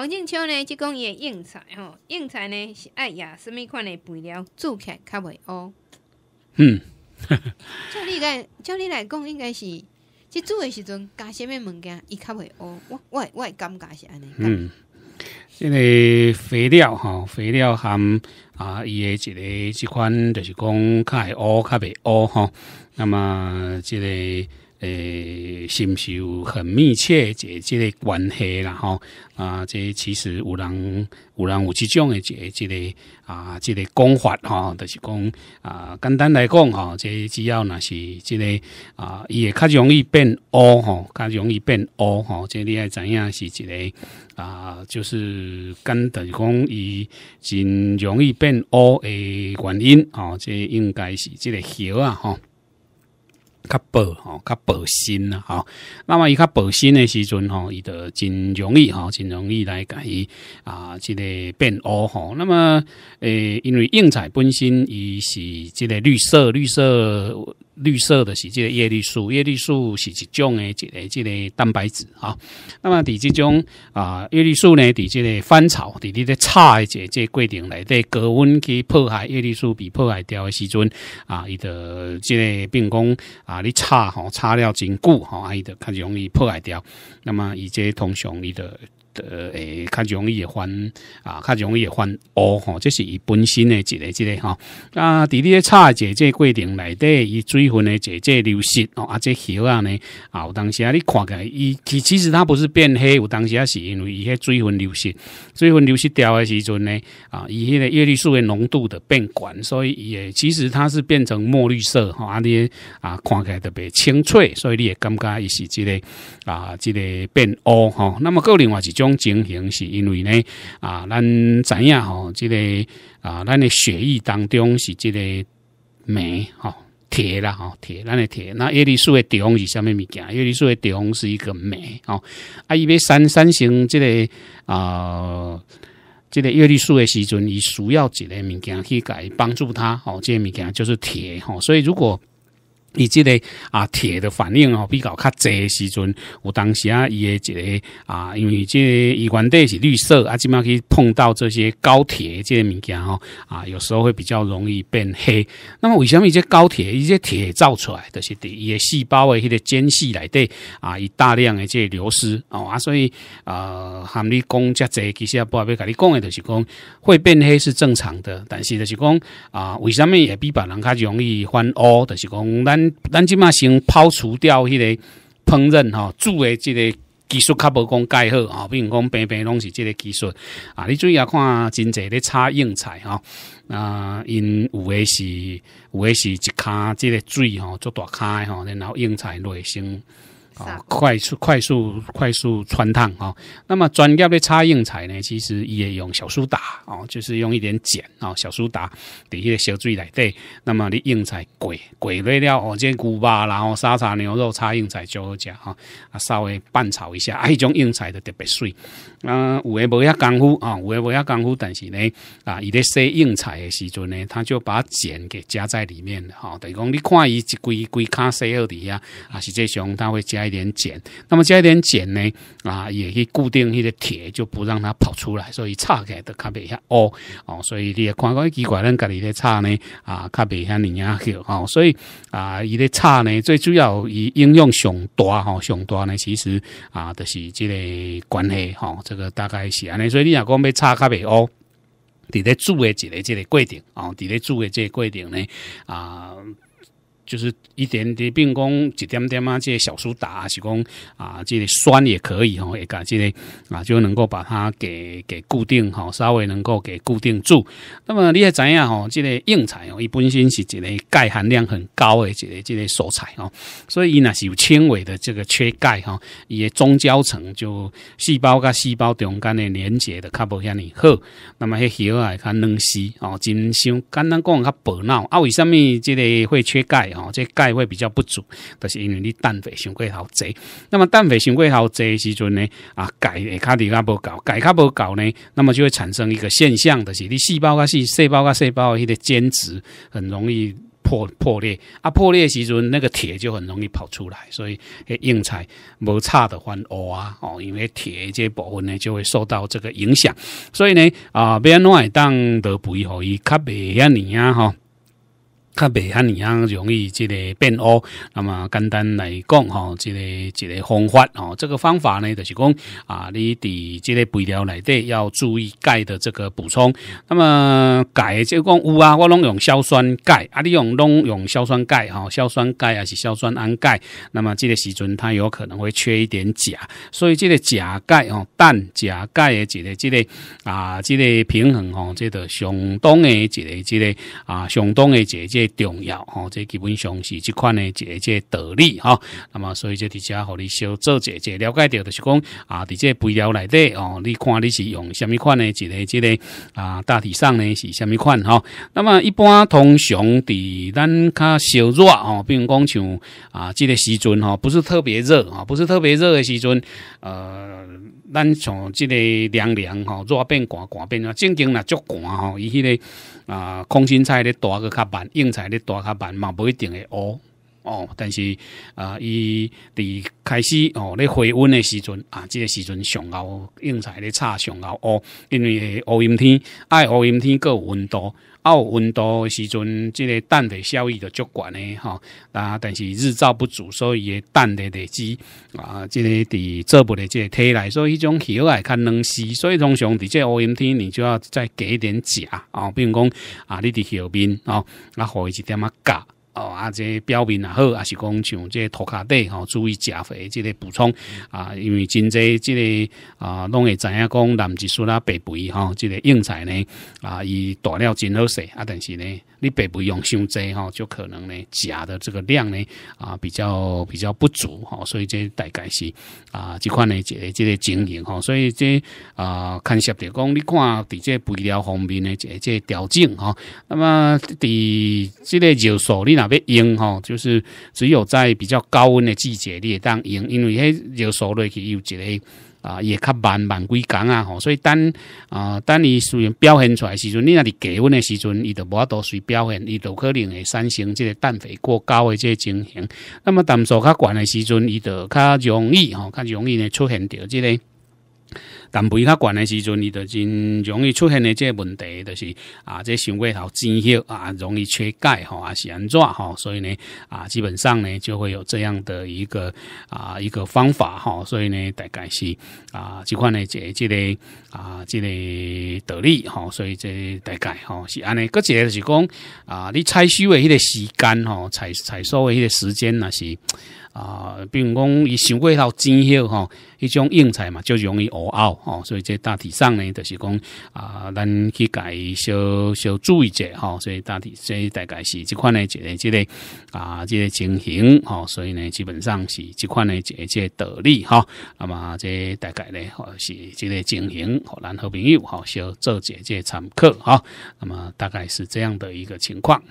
黄进秋呢，即讲伊诶应材吼，应材呢是爱呀，是物款诶肥料做起较袂乌。嗯，照你来照你来讲，应该是，即做诶时阵加虾物物件，伊较袂乌，我我我感觉是安尼。嗯，即个肥料吼，肥料含啊伊诶即个即款，就是讲较会乌较袂乌吼。那么即个。诶，是毋是很密切即即个关系？啦？吼啊，即其实有人有人有即种诶即即个啊即个讲法吼，就是讲啊，简单来讲吼，即只要若是即个啊，伊会较容易变乌吼，较容易变乌吼，即你爱知影是一个啊，就是简单讲，伊真容易变乌诶原因吼，即应该是即个邪啊吼。较薄吼，较薄身呐吼，那么伊较薄身的时阵吼，伊就真容易吼，真容易来甲伊啊，即个变乌吼。那么诶，因为硬彩本身伊是即个绿色，绿色。绿色的是这个叶绿素，叶绿素是一种诶？这个这个蛋白质啊。那么伫这种啊叶绿素呢？底即个翻炒、底底的炒诶，即个过程内底高温去破坏叶绿素，被破坏掉诶时阵啊，伊的即个，病如讲啊，你炒吼炒了真久吼，啊伊的较容易破坏掉。那么伊即通常伊的。的诶，较容易也翻啊，较容易也翻乌吼，这是伊本身的一个之类哈。啊，滴滴差姐，节过程内底，伊水分的姐节流失哦，啊，这叶啊呢啊，有当时啊，你看起来伊其其实它不是变黑，有当时啊是因为伊个水分流失，水分流失掉诶时阵呢啊，伊迄个叶绿素的浓度的变悬，所以伊也其实它是变成墨绿色吼，啊你啊，看起来特别清脆，所以你也感觉伊是之个啊，之个变乌吼。那么个另外种。种情形是因为呢啊，咱知影吼？即个啊，咱的血液当中是即个镁吼铁啦吼铁，咱的铁。那叶绿素的方是啥咪物件？叶绿素的方是一个镁吼。啊，伊要三三型这个啊，即个叶绿素的时阵，伊需要一个物件去改帮助它哦？这个物件就是铁吼。所以如果伊即个啊铁的反应哦比较较济时阵，有当时啊伊的一个啊，因为即伊原底是绿色啊，即麦去碰到这些高铁这些物件哦啊，有时候会比较容易变黑。那么为什么一高铁一些铁造出来是伫一些细胞的迄个间隙内底啊，以大量的这流失哦啊，所以呃含你讲遮济，其实也不要甲你讲的，就是讲会变黑是正常的。但是就是讲啊，为什么也比别人较容易翻乌，就是讲咱。咱即马先抛除掉迄个烹饪吼，煮诶即个技术较无讲概好吼，如讲平平拢是即个技术啊，你意啊，看真侪咧炒蕹菜吼，啊因有诶是，有诶是一卡即个水吼做大诶吼，然后蕹菜类型。哦，快速快速快速穿烫啊！那么专业的炒硬菜呢，其实也用小苏打哦，就是用一点碱哦，小苏打滴迄个小水来滴。那么你硬菜过过了了哦，即古巴，然后沙茶牛肉炒硬菜就好食啊，稍微拌炒一下，啊，迄种硬菜的特别水。啊，有诶无遐功夫啊，有诶无遐功夫，但是呢啊，伊咧洗硬菜的时阵呢，他就把碱给加在里面了等于讲你看伊一归归卡洗二底下，啊，实际上他会加。点碱，那么加一点碱呢？啊，也是固定一个铁，就不让它跑出来。所以差开的看别一下哦哦，所以你也看到奇怪，咱家里的差呢啊，看别下你啊个哦，所以啊，伊的差呢最主要伊应用上大哈上大呢，其实啊，就是这个关系哈，这个大概是安尼。所以你若讲，要差开别哦，伫咧做诶一个即个过程，哦，伫咧做诶即个过程呢啊。就是一点点，并讲一点点啊，这些小苏打是讲啊，这个酸也可以吼，也感这类啊，就能够把它给给固定吼，稍微能够给固定住。那么你也知样吼？这个硬材哦，伊本身是一个钙含量很高的一个这个蔬材哦，所以伊那是有轻微的这个缺钙哈。伊的中胶层就细胞甲细胞中间的连接的较无 u p 好，那么迄个啊较嫩细哦，真像简单讲较薄脑啊，为什么这个会缺钙哦？哦，这钙会比较不足，都是因为你氮肥上过好侪。那么氮肥上过好侪时阵呢，啊，钙会卡底卡无够，钙卡无够呢，那么就会产生一个现象的，是你细胞啊、细细胞啊、细胞啊，个间质很容易破破裂。啊，破裂时阵那个铁就很容易跑出来，所以硬材无差的换乌啊，哦，因为铁这部分呢就会受到这个影响，所以呢，啊，别乱当得肥和伊卡贝遐尼啊哈。较袂遐尼啊容易即个变乌，那么简单来讲吼，即个即个方法吼，这个方法呢，就是讲啊，你伫即个肥料内底要注意钙的这个补充。那么钙就讲有啊，我拢用硝酸钙啊，你用拢用硝酸钙吼，硝酸钙还是硝酸铵钙。那么即个时阵，它有可能会缺一点钾，所以即个钾钙吼，氮钾钙的即个即个啊，即个平衡吼，即个相当的即个即个啊，相当的这个重要哦，这基本上是这款的一个这道理哈。那么，所以这底下和你小做者者了解到，就是讲啊，这肥料内底哦，你看你是用什么款的一个、一个啊，大体上呢是什么款哈？那么一般通常伫咱较小热哦，并讲像啊，这个时阵哦，不是特别热啊，不是特别热的时阵呃。咱像即个凉凉吼，热变寒寒变，正经若足寒吼。伊迄个啊空心菜咧，大个较慢；硬菜咧，大较慢，嘛无一定会乌哦。但是啊，伊伫开始哦，咧回温诶时阵啊，即个时阵上奥硬菜咧差上奥乌，因为乌阴天爱乌阴天，有温度。有温度时阵，即个氮的效益就足悬嘞吼。啊，但是日照不足，所以氮的累积啊，即个伫作物的即个体内，所以迄种叶来较能吸，所以通常个这阴天你就要再给点钾啊，比如讲啊，你伫叶面啊，那伊一点仔钾。哦，啊，这表面也好，还是讲像这涂骹底吼，注意钾肥，这个补充啊，因为真侪，这个啊，拢会知样讲，男紫苏啦、白肥吼，这个硬菜呢啊，伊大料真好势啊，但是呢，你白肥用伤济吼，就可能呢，钾的这个量呢啊，比较比较不足哈，所以这大概是啊，这款呢，这这个经营哈，所以这啊，看涉着讲，你看伫这肥料方面的这这调整哈，那么伫这个尿素你。要用吼，就是只有在比较高温的季节会当用，因为迄个熟率伊有一个啊，也较慢，慢几工啊吼。所以当啊，当你虽然表现出来时阵，你若是低温的时阵，伊就无法度随表现，伊就可能会产生这个氮肥过高的这情形。那么氮素较悬的时阵，伊就较容易吼，较容易呢出现着这个。但背较悬的时阵，伊就真容易出现的这问题，就是啊，这肠胃头胀血啊，容易缺钙吼，啊是安怎吼？所以呢，啊，基本上呢，就会有这样的一个啊一个方法吼。所以呢，大概是啊，即款的这这个啊这个道理吼。所以这大概吼是安尼。个只就是讲啊，你采收诶迄个时间吼，采采收诶迄个时间那是啊，比如讲伊伤过头胀后吼，迄种应采嘛，就容易恶拗。哦，所以这大体上呢，就是讲啊，咱去改小小注意者哈，所以大体所以大概是这款呢，这个这个啊，这个情形哈，所以呢基本上是这款呢，这这道理哈。那么这大概呢，是这个情形和咱好朋友哈，小做姐姐参客哈。那么大概是这样的一个情况。